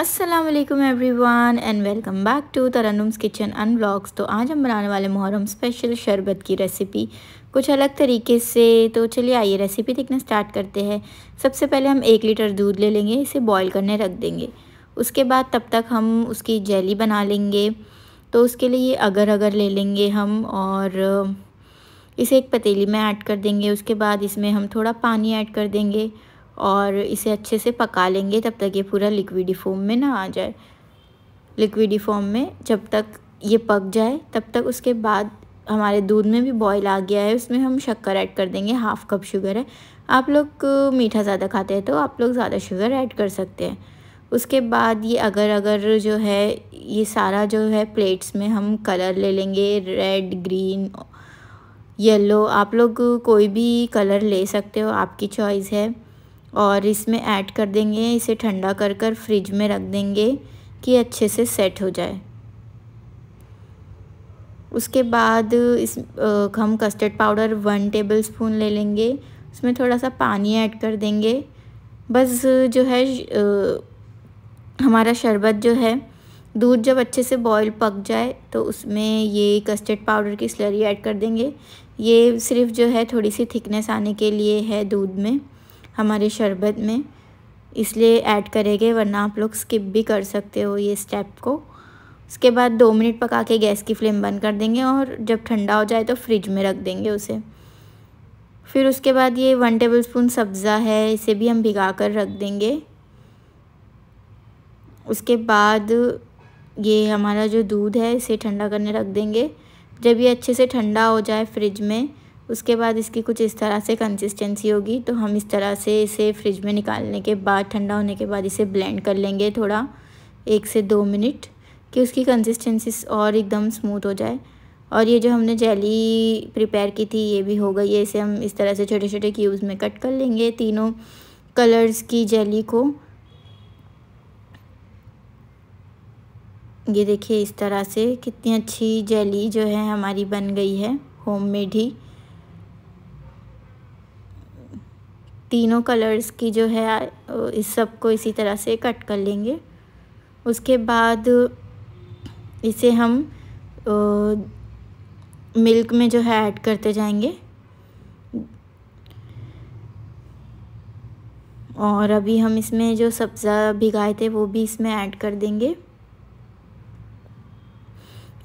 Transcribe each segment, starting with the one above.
Aslam everyone and welcome back to Tarannum's kitchen um तो आज हम बनाने वाले मुहर्रम स्पेशल शरबत की रेसिपी कुछ अलग तरीके से तो चलिए आइए रेसिपी देखना स्टार्ट करते हैं सबसे पहले हम एक लीटर दूध ले लेंगे इसे बॉईल करने रख देंगे उसके बाद तब तक हम उसकी जेली बना लेंगे तो उसके लिए अगर अगर ले लेंगे हम और इसे एक पतीली में ऐड कर देंगे उसके बाद इसमें हम थोड़ा पानी ऐड कर देंगे और इसे अच्छे से पका लेंगे तब तक ये पूरा लिक्विडी फॉर्म में ना आ जाए लिक्विडी फॉर्म में जब तक ये पक जाए तब तक उसके बाद हमारे दूध में भी बॉईल आ गया है उसमें हम शक्कर ऐड कर देंगे हाफ़ कप शुगर है आप लोग मीठा ज़्यादा खाते हैं तो आप लोग ज़्यादा शुगर ऐड कर सकते हैं उसके बाद ये अगर अगर जो है ये सारा जो है प्लेट्स में हम कलर ले लेंगे रेड ग्रीन येलो आप लोग कोई भी कलर ले सकते हो आपकी चॉइस है और इसमें ऐड कर देंगे इसे ठंडा कर कर फ्रिज में रख देंगे कि अच्छे से सेट हो जाए उसके बाद इस हम custard powder one tablespoon ले लेंगे उसमें थोड़ा सा पानी ऐड कर देंगे बस जो है हमारा शरबत जो है दूध जब अच्छे से बॉईल पक जाए तो उसमें ये कस्टर्ड पाउडर की स्लरी ऐड कर देंगे ये सिर्फ जो है थोड़ी सी थिकनेस आने के लिए है दूध में हमारे शरबत में इसलिए ऐड करेंगे वरना आप लोग स्किप भी कर सकते हो ये स्टेप को उसके बाद दो मिनट पका के गैस की फ्लेम बंद कर देंगे और जब ठंडा हो जाए तो फ्रिज में रख देंगे उसे फिर उसके बाद ये वन टेबल स्पून सब्ज़ा है इसे भी हम भिगा कर रख देंगे उसके बाद ये हमारा जो दूध है इसे ठंडा करने रख देंगे जब ये अच्छे से ठंडा हो जाए फ्रिज में उसके बाद इसकी कुछ इस तरह से कंसिस्टेंसी होगी तो हम इस तरह से इसे फ्रिज में निकालने के बाद ठंडा होने के बाद इसे ब्लेंड कर लेंगे थोड़ा एक से दो मिनट कि उसकी कंसिस्टेंसी और एकदम स्मूथ हो जाए और ये जो हमने जेली प्रिपेयर की थी ये भी हो गई है इसे हम इस तरह से छोटे छोटे क्यूब्स में कट कर लेंगे तीनों कलर्स की जेली को ये देखिए इस तरह से कितनी अच्छी जेली जो है हमारी बन गई है होम मेड ही तीनों कलर्स की जो है इस सब को इसी तरह से कट कर लेंगे उसके बाद इसे हम मिल्क में जो है ऐड करते जाएंगे और अभी हम इसमें जो सब्ज़ा भिगाए थे वो भी इसमें ऐड कर देंगे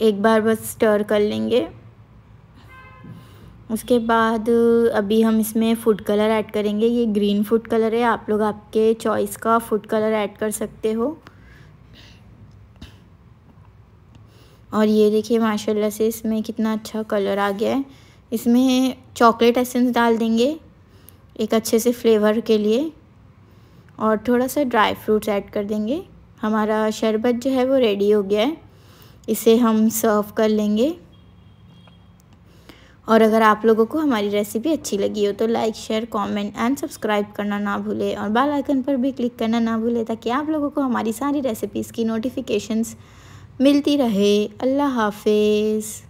एक बार बस स्टर कर लेंगे उसके बाद अभी हम इसमें फूड कलर ऐड करेंगे ये ग्रीन फूड कलर है आप लोग आपके चॉइस का फूड कलर ऐड कर सकते हो और ये देखिए माशाल्लाह से इसमें कितना अच्छा कलर आ गया है इसमें चॉकलेट एसेंस डाल देंगे एक अच्छे से फ्लेवर के लिए और थोड़ा सा ड्राई फ्रूट्स ऐड कर देंगे हमारा शरबत जो है वो रेडी हो गया है इसे हम सर्व कर लेंगे और अगर आप लोगों को हमारी रेसिपी अच्छी लगी हो तो like share comment and subscribe करना ना भूलें और बेल आइकन पर भी क्लिक करना ना भूलें ताकि आप लोगों को हमारी सारी रेसिपीज़ की नोटिफिकेशंस मिलती रहे अल्लाह हाफिज़